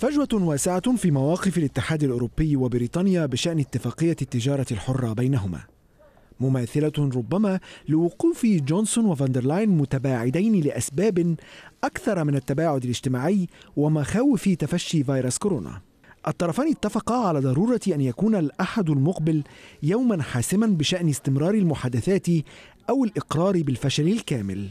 فجوة واسعة في مواقف الاتحاد الأوروبي وبريطانيا بشأن اتفاقية التجارة الحرة بينهما مماثلة ربما لوقوف جونسون وفاندرلاين متباعدين لأسباب أكثر من التباعد الاجتماعي ومخاوف تفشي فيروس كورونا الطرفان اتفقا على ضرورة أن يكون الأحد المقبل يوما حاسما بشأن استمرار المحادثات أو الإقرار بالفشل الكامل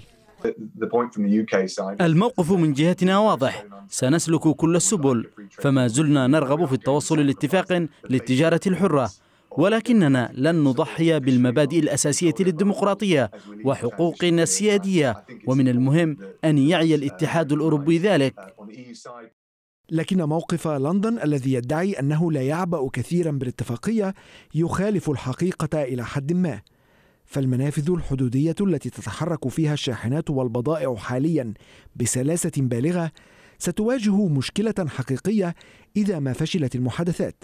الموقف من جهتنا واضح سنسلك كل السبل فما زلنا نرغب في التوصل لاتفاق للتجارة الحرة ولكننا لن نضحي بالمبادئ الأساسية للديمقراطية وحقوقنا السيادية ومن المهم أن يعي الاتحاد الأوروبي ذلك لكن موقف لندن الذي يدعي أنه لا يعبأ كثيرا بالاتفاقية يخالف الحقيقة إلى حد ما فالمنافذ الحدودية التي تتحرك فيها الشاحنات والبضائع حاليا بسلاسة بالغة ستواجه مشكلة حقيقية إذا ما فشلت المحادثات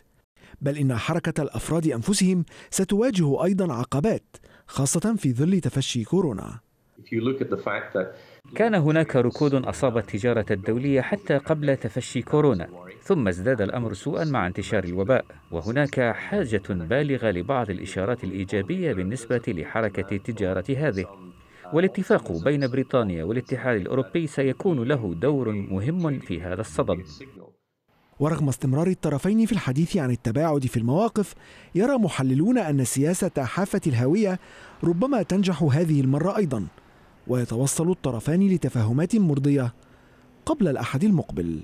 بل إن حركة الأفراد أنفسهم ستواجه أيضا عقبات خاصة في ظل تفشي كورونا كان هناك ركود أصاب التجارة الدولية حتى قبل تفشي كورونا ثم ازداد الأمر سوءا مع انتشار الوباء وهناك حاجة بالغة لبعض الإشارات الإيجابية بالنسبة لحركة التجارة هذه والاتفاق بين بريطانيا والاتحاد الأوروبي سيكون له دور مهم في هذا الصدد ورغم استمرار الطرفين في الحديث عن التباعد في المواقف يرى محللون أن سياسة حافة الهوية ربما تنجح هذه المرة أيضا ويتوصل الطرفان لتفاهمات مرضية قبل الأحد المقبل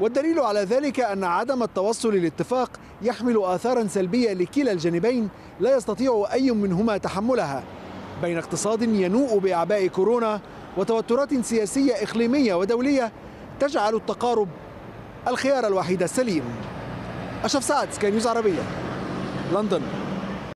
والدليل على ذلك أن عدم التوصل للاتفاق يحمل آثارا سلبية لكلا الجانبين لا يستطيع أي منهما تحملها بين اقتصاد ينوء بأعباء كورونا وتوترات سياسية إقليمية ودولية تجعل التقارب الخيار الوحيد السليم أشرف سعد سكاي نيوز عربية لندن